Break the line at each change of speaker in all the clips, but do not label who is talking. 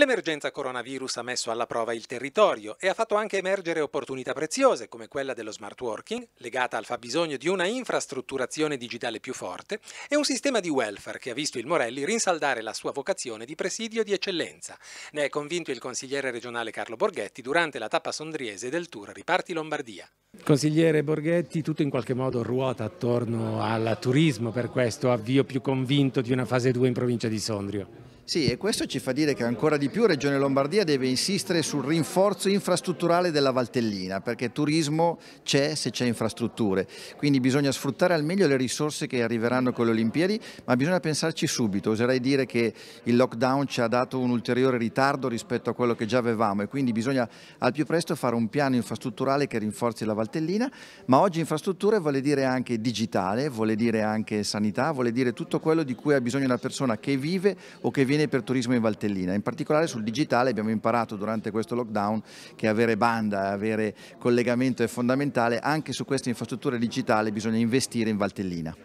L'emergenza coronavirus ha messo alla prova il territorio e ha fatto anche emergere opportunità preziose come quella dello smart working, legata al fabbisogno di una infrastrutturazione digitale più forte, e un sistema di welfare che ha visto il Morelli rinsaldare la sua vocazione di presidio di eccellenza. Ne è convinto il consigliere regionale Carlo Borghetti durante la tappa sondriese del tour Riparti Lombardia. Consigliere Borghetti, tutto in qualche modo ruota attorno al turismo, per questo avvio più convinto di una fase 2 in provincia di Sondrio.
Sì, e questo ci fa dire che ancora di più Regione Lombardia deve insistere sul rinforzo infrastrutturale della Valtellina, perché turismo c'è se c'è infrastrutture, quindi bisogna sfruttare al meglio le risorse che arriveranno con le Olimpiadi, ma bisogna pensarci subito, oserei dire che il lockdown ci ha dato un ulteriore ritardo rispetto a quello che già avevamo e quindi bisogna al più presto fare un piano infrastrutturale che rinforzi la Valtellina, ma oggi infrastrutture vuole dire anche digitale, vuole dire anche sanità, vuole dire tutto quello di cui ha bisogno una persona che vive o che vive viene per turismo in Valtellina. In particolare sul digitale abbiamo imparato durante questo lockdown che avere banda, avere collegamento è fondamentale, anche su queste infrastrutture digitali bisogna investire in Valtellina.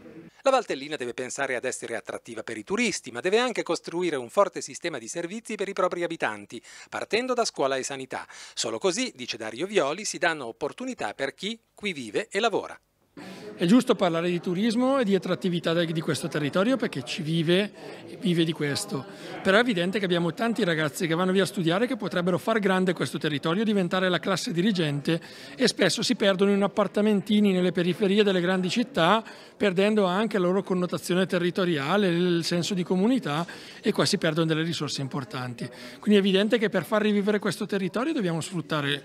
La Valtellina deve pensare ad essere attrattiva per i turisti, ma deve anche costruire un forte sistema di servizi per i propri abitanti, partendo da scuola e sanità. Solo così, dice Dario Violi, si danno opportunità per chi qui vive e lavora.
È giusto parlare di turismo e di attrattività di questo territorio perché ci vive, vive di questo, però è evidente che abbiamo tanti ragazzi che vanno via a studiare che potrebbero far grande questo territorio, diventare la classe dirigente e spesso si perdono in appartamentini nelle periferie delle grandi città, perdendo anche la loro connotazione territoriale, il senso di comunità e qua si perdono delle risorse importanti. Quindi è evidente che per far rivivere questo territorio dobbiamo sfruttare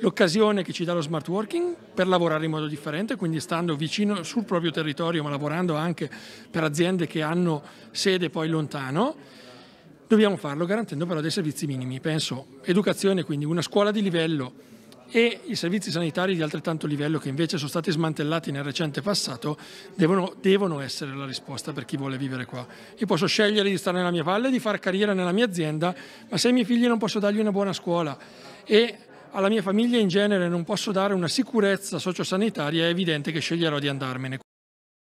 l'occasione che ci dà lo smart working per lavorare in modo differente, quindi stando vicino sul proprio territorio ma lavorando anche per aziende che hanno sede poi lontano. Dobbiamo farlo garantendo però dei servizi minimi, penso educazione, quindi una scuola di livello e i servizi sanitari di altrettanto livello che invece sono stati smantellati nel recente passato devono, devono essere la risposta per chi vuole vivere qua. Io posso scegliere di stare nella mia valle, di fare carriera nella mia azienda, ma se i miei figli non posso dargli una buona scuola e alla mia famiglia in genere non posso dare una sicurezza sociosanitaria, è evidente che sceglierò di andarmene.